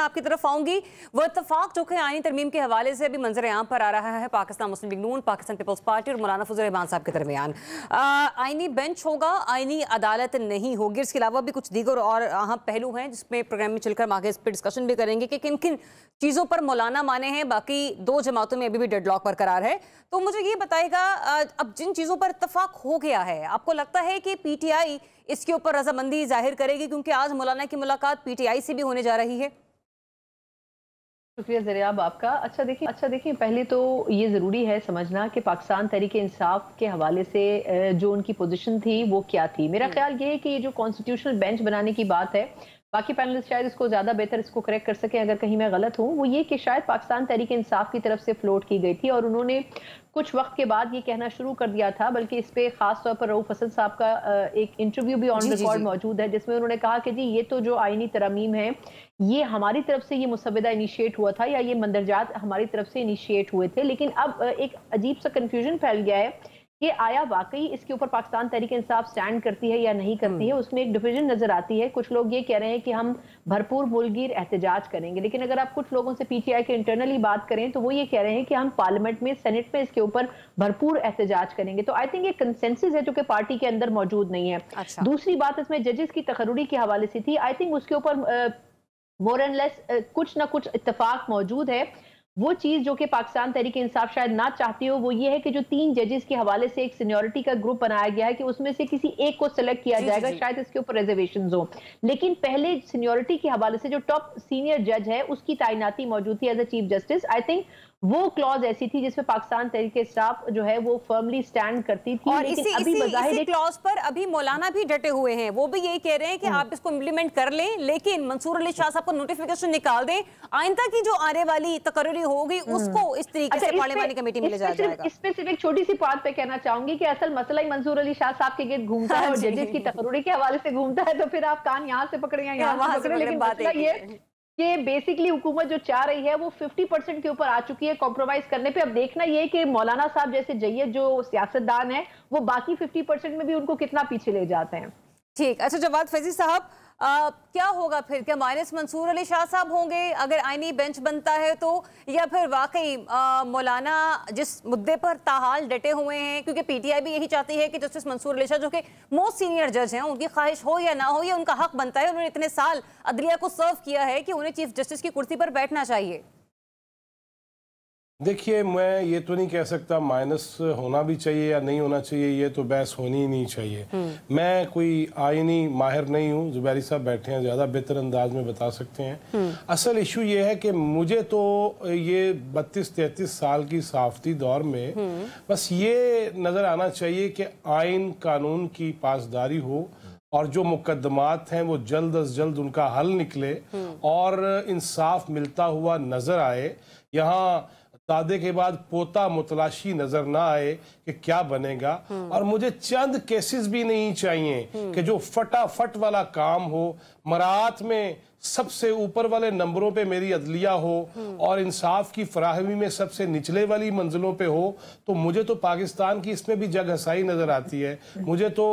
आपकी तरफ आऊंगी वह इतफाक जो तरमीम के हवाले से अभी मंजर आम पर आ रहा है Pakistan Muslim League Noon Pakistan Peoples Party और मौलाना फजल रहमान साहब के दरमियान आइनी बेंच होगा आइनी अदालत नहीं होगी इसके अलावा भी कुछ दीगर और अहम पहलू हैं जिसमें प्रोग्राम में चलकर आगे इस पर डिस्कशन भी करेंगे कि किन किन चीज़ों पर मौलाना माने हैं बाकी दो जमातों में अभी भी डेडलॉक बरकरार है तो मुझे ये बताएगा अब जिन चीज़ों पर इतफाक हो गया है आपको लगता है कि पी टी आई इसके ऊपर रजामंदी जाहिर करेगी क्योंकि आज मौलाना की मुलाकात पी टी आई से भी होने जा रही है शुक्रिया जरियाब आपका अच्छा देखिए अच्छा देखिए पहले तो ये ज़रूरी है समझना कि पाकिस्तान तहरीक इंसाफ के हवाले से जो उनकी पोजीशन थी वो क्या थी मेरा हम्म। ख्याल ये है कि ये जो कॉन्स्टिट्यूशनल बेंच बनाने की बात है बाकी पैनलिस्ट शायद इसको ज़्यादा बेहतर इसको करेक्ट कर सकें अगर कहीं मैं गलत हूँ वो ये कि शायद पाकिस्तान तहरीक इंसाफ की तरफ से फ्लोट की गई थी और उन्होंने कुछ वक्त के बाद ये कहना शुरू कर दिया था बल्कि इस पर खास तौर पर रऊफ हसन साहब का एक इंटरव्यू भी ऑन रिकॉर्ड मौजूद है जिसमें उन्होंने कहा कि जी ये तो जो आइनी तरमीम है ये हमारी तरफ से ये मुसविदा इनिशिएट हुआ था या ये मंदरजात हमारी तरफ से इनिशिएट हुए थे लेकिन अब एक अजीब सा कन्फ्यूजन फैल गया है कि आया वाकई इसके ऊपर पाकिस्तान तहरीक इंसाफ स्टैंड करती है या नहीं करती हम्म। है उसमें एक डिवीजन नजर आती है कुछ लोग ये कह रहे हैं कि हम भरपूर मुलगिर एहतजाज करेंगे लेकिन अगर आप कुछ लोगों से पीटीआई के इंटरनली बात करें तो वो ये कह रहे हैं कि हम पार्लियामेंट में सेनेट में इसके ऊपर भरपूर एहतजाज करेंगे तो आई थिंक ये कंसेंसिस है जो कि पार्टी के अंदर मौजूद नहीं है अच्छा। दूसरी बात इसमें जजेस की तकरूरी के हवाले से थी आई थिंक उसके ऊपर मोर एंड लेस कुछ ना कुछ इतफाक मौजूद है वो चीज जो कि पाकिस्तान तरीके इंसाफ शायद ना चाहती हो वो ये है कि जो तीन जजेस के हवाले से एक सीनियोरिटी का ग्रुप बनाया गया है कि उसमें से किसी एक को सिलेक्ट किया जी, जाएगा जी, शायद इसके ऊपर रिजर्वेशन हो लेकिन पहले सीनियोरिटी के हवाले से जो टॉप सीनियर जज है उसकी तैनाती मौजूद थी as a chief justice I think वो क्लॉज ऐसी थी जिसमें पाकिस्तान तरीके स्टाफ जो है वो फर्मली स्टैंड करती थी और इसी अभी इसी, इसी क्लॉज पर अभी मौलाना भी डटे हुए हैं वो भी यही कह रहे हैं कि हम्म। आप इसको इम्प्लीमेंट कर लें लेकिन मंसूर अली शाह साहब को नोटिफिकेशन निकाल दें आइंदा की जो आने वाली तकरी होगी हम्म। उसको इस तरीके अच्छा, से पार्लियामानी कमेटी में ले जाएगा इस पे सिर्फ एक छोटी सी बात पे कहना चाहूंगी की असल मसला ही मंसूर अली शाह साहब के गेट घूमता है हाँ और जजेस की तकरी के हवाले से घूमता है तो फिर आप कान यहाँ से पकड़े या यहाँ से पकड़े लेकिन बात ये ये बेसिकली हुकूमत जो चाह रही है वो 50 परसेंट के ऊपर आ चुकी है कॉम्प्रोमाइज करने पे अब देखना ये कि मौलाना साहब जैसे जैयद जो सियासतदान है वो बाकी 50 परसेंट में भी उनको कितना पीछे ले जाते हैं ठीक अच्छा जवाद फैजी साहब क्या होगा फिर क्या माइनस मंसूर अली शाह साहब होंगे अगर आईनी बेंच बनता है तो या फिर वाकई मौलाना जिस मुद्दे पर ताहाल डटे हुए हैं क्योंकि पीटीआई भी यही चाहती है कि जस्टिस मंसूर अली शाह जो कि मोस्ट सीनियर जज हैं उनकी ख्वाहिश हो या ना हो या उनका हक बनता है उन्होंने इतने साल अदलिया को सर्व किया है कि उन्हें चीफ जस्टिस की कुर्सी पर बैठना चाहिए देखिए मैं ये तो नहीं कह सकता माइनस होना भी चाहिए या नहीं होना चाहिए ये तो बहस होनी ही नहीं चाहिए हम्म। मैं कोई आयनी माहिर नहीं हूँ जुबैरी साहब बैठे हैं ज़्यादा बेहतर अंदाज में बता सकते हैं हम्म। असल इशू ये है कि मुझे तो ये बत्तीस तैतीस साल की साफती दौर में हम्म। बस ये नज़र आना चाहिए कि आइन कानून की पासदारी हो और जो मुकदमात हैं वो जल्द अज जल्द उनका हल निकले और इंसाफ मिलता हुआ नज़र आए यहाँ दादे के बाद पोता मुतलाशी नजर ना आए कि क्या बनेगा और मुझे चंद केसेस भी नहीं चाहिए कि जो फटाफट वाला काम हो मरात में सबसे ऊपर वाले नंबरों पे मेरी अदलिया हो और इंसाफ की फराहमी में सबसे निचले वाली मंजिलों पे हो तो मुझे तो पाकिस्तान की इसमें भी जग हसाई नज़र आती है मुझे तो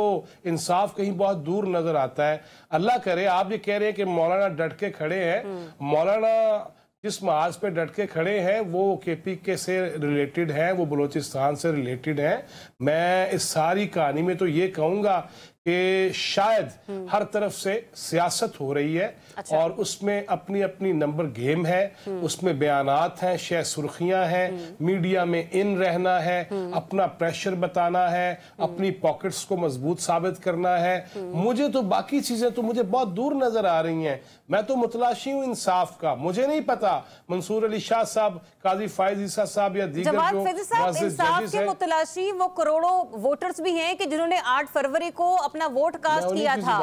इंसाफ कहीं बहुत दूर नज़र आता है अल्लाह करे आप ये कह रहे हैं कि मौलाना डट के खड़े हैं मौलाना जिस मार्ज पे डट के खड़े हैं वो के पी के से रिलेटेड हैं वो बलूचिस्तान से रिलेटेड हैं मैं इस सारी कहानी में तो ये कहूँगा कि शायद हर तरफ से सियासत हो रही है अच्छा। और उसमें अपनी अपनी नंबर गेम है उसमें बयानात हैं शह सुर्खियां हैं मीडिया में इन रहना है अपना प्रेशर बताना है अपनी पॉकेट्स को मजबूत साबित करना है मुझे तो बाकी चीजें तो मुझे बहुत दूर नजर आ रही हैं मैं तो मुतलाशी हूँ इंसाफ का मुझे नहीं पता मंसूर अली शाह साहब काजी फायज ईसा साहब या दीगर जो इंसाफ के मुतलाशी वो करोड़ों वोटर्स भी हैं कि जिन्होंने आठ फरवरी को अपना वोट कास्ट किया था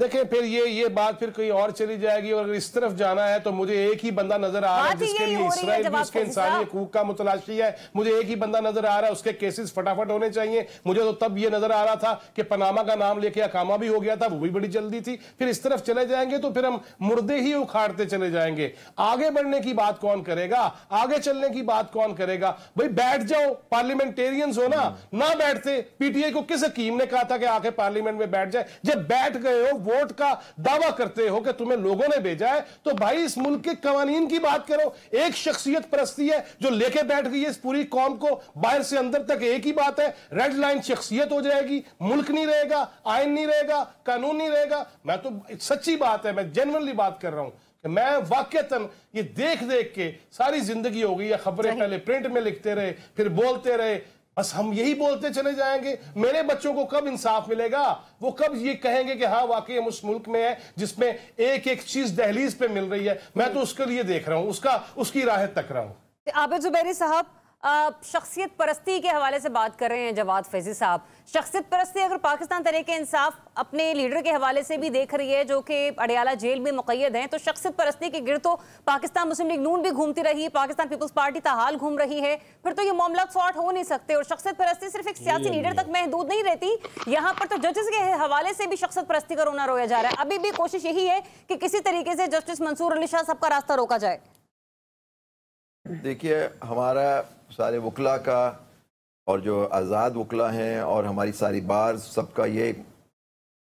देखिए फिर ये ये बात फिर कोई और चली जाएगी और अगर इस तरफ जाना है तो मुझे एक ही बंदा नजर आ रहा है जिसके लिए इसराइल भी उसके इंसानी हकूक का मुतलाशी है मुझे एक ही बंदा नजर आ रहा है उसके केसेस फटाफट होने चाहिए मुझे तो तब ये नजर आ रहा था कि पनामा का नाम लेके अकामा भी हो गया था वो भी बड़ी जल्दी थी फिर इस तरफ चले जाएंगे तो फिर हम मुर्दे ही उखाड़ते चले जाएंगे आगे बढ़ने की बात कौन करेगा आगे चलने की बात कौन करेगा भाई बैठ जाओ पार्लियामेंटेरियंस हो ना हम्म। ना बैठते पीटीआई को किस हकीम ने कहा था कि आके पार्लियामेंट में बैठ जाए जब बैठ गए हो वोट का दावा करते हो कि तुम्हें लोगों ने भेजा है तो भाई इस मुल्क के कवानीन की बात करो एक शख्सियत परस्ती है जो लेके बैठ गई है इस पूरी कौम को बाहर से अंदर तक एक ही बात है रेड लाइन शख्सियत हो जाएगी मुल्क नहीं रहेगा आयन नहीं रहेगा कानून नहीं रहेगा मैं तो सच्ची बात है मैं जेनवनली बात कर रहा हूं मैं वाक्यतन ये देख देख के सारी जिंदगी हो गई खबरें पहले प्रिंट में लिखते रहे फिर बोलते रहे बस हम यही बोलते चले जाएंगे मेरे बच्चों को कब इंसाफ मिलेगा वो कब ये कहेंगे कि हाँ वाकई हम उस मुल्क में है जिसमें एक एक चीज दहलीज पे मिल रही है मैं तो उसके लिए देख रहा हूँ उसका उसकी राहत तक रहा हूँ आबिद जुबैरी साहब शख्सियत परस्ती के हवाले से बात कर रहे हैं जवाद फैजी साहब शख्सियत परस्ती अगर पाकिस्तान तरीके इंसाफ अपने लीडर के हवाले से भी देख रही है जो कि अडयाला जेल में मुकैद हैं तो शख्सियत परस्ती के गिर तो पाकिस्तान मुस्लिम लीग नून भी घूमती रही पाकिस्तान पीपल्स पार्टी तहाल घूम रही है फिर तो ये मामला सॉर्ट हो नहीं सकते और शख्सियत परस्ती सिर्फ एक सियासी हाँ लीडर तक महदूद नहीं रहती यहाँ पर तो जजेस के हवाले से भी शख्सियत परस्ती का रोना रोया जा रहा है अभी भी कोशिश यही है कि किसी तरीके से जस्टिस मंसूर अली शाह सबका का रास्ता रोका जाए देखिए हमारा सारे वकला का और जो आज़ाद वकला हैं और हमारी सारी बार सबका ये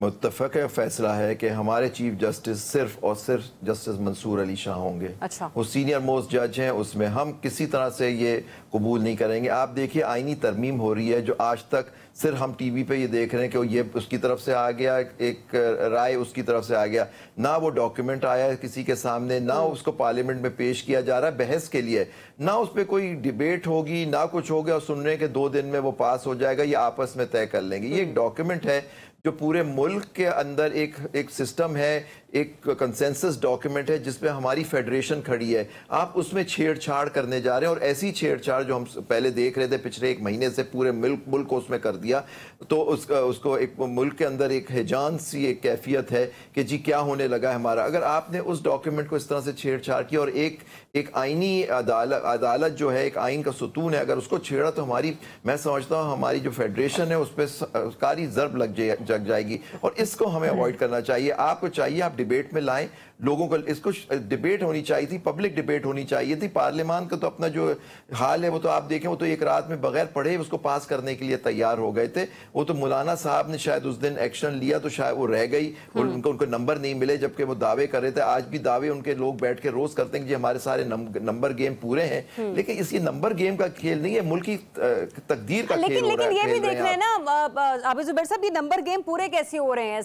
मुतफ़ फैसला है कि हमारे चीफ जस्टिस सिर्फ और सिर्फ जस्टिस मंसूर अली शाह होंगे अच्छा वो सीनियर मोस्ट जज हैं उसमें हम किसी तरह से ये कबूल नहीं करेंगे आप देखिए आईनी तरमीम हो रही है जो आज तक सिर्फ हम टी वी पर ये देख रहे हैं कि ये उसकी तरफ से आ गया एक राय उसकी तरफ से आ गया ना वो डॉक्यूमेंट आया है किसी के सामने ना हम्म। उसको पार्लियामेंट में पेश किया जा रहा है बहस के लिए ना उस पर कोई डिबेट होगी ना कुछ होगा और सुनने के दो दिन में वो पास हो जाएगा या आपस में तय कर लेंगे ये एक हम्म। डॉक्यूमेंट है जो पूरे मुल्क के अंदर एक एक सिस्टम है एक कंसेंसस डॉक्यूमेंट है जिसमें हमारी फेडरेशन खड़ी है आप उसमें छेड़छाड़ करने जा रहे हैं और ऐसी छेड़छाड़ जो हम पहले देख रहे थे पिछले एक महीने से पूरे मुल्क मुल्क को उसमें कर दिया तो उसका उसको एक मुल्क के अंदर एक हैजान सी एक कैफियत है कि जी क्या होने लगा है हमारा अगर आपने उस डॉक्यूमेंट को इस तरह से छेड़छाड़ की और एक एक आइनी अदालत अदालत जो है एक आइन का सतून है अगर उसको छेड़ा तो हमारी मैं समझता हूँ हमारी जो फेडरेशन है उस पर कारी जरब लग जाएगी और इसको हमें अवॉइड हम्म। करना चाहिए आपको चाहिए आप डिबेट में लाएं लोगों को इसको डिबेट होनी चाहिए थी पब्लिक डिबेट होनी चाहिए थी पार्लियामान का तो अपना जो हाल है वो तो आप देखें वो तो एक रात में बगैर पढ़े उसको पास करने के लिए तैयार हो गए थे वो तो मौलाना साहब ने शायद उस दिन एक्शन लिया तो शायद वो रह गई और हम्म। उनको उनको नंबर नहीं मिले जबकि वो दावे कर रहे थे आज भी दावे उनके लोग बैठ के रोज करते हैं कि हमारे सारे नंबर गेम पूरे हैं हम्म। लेकिन इस नंबर गेम का खेल नहीं है मुल्क तकदीर का लेकिन, खेल हो रहा है ये भी देख रहे हैं ना आबिद साहब ये नंबर गेम पूरे कैसे हो रहे हैं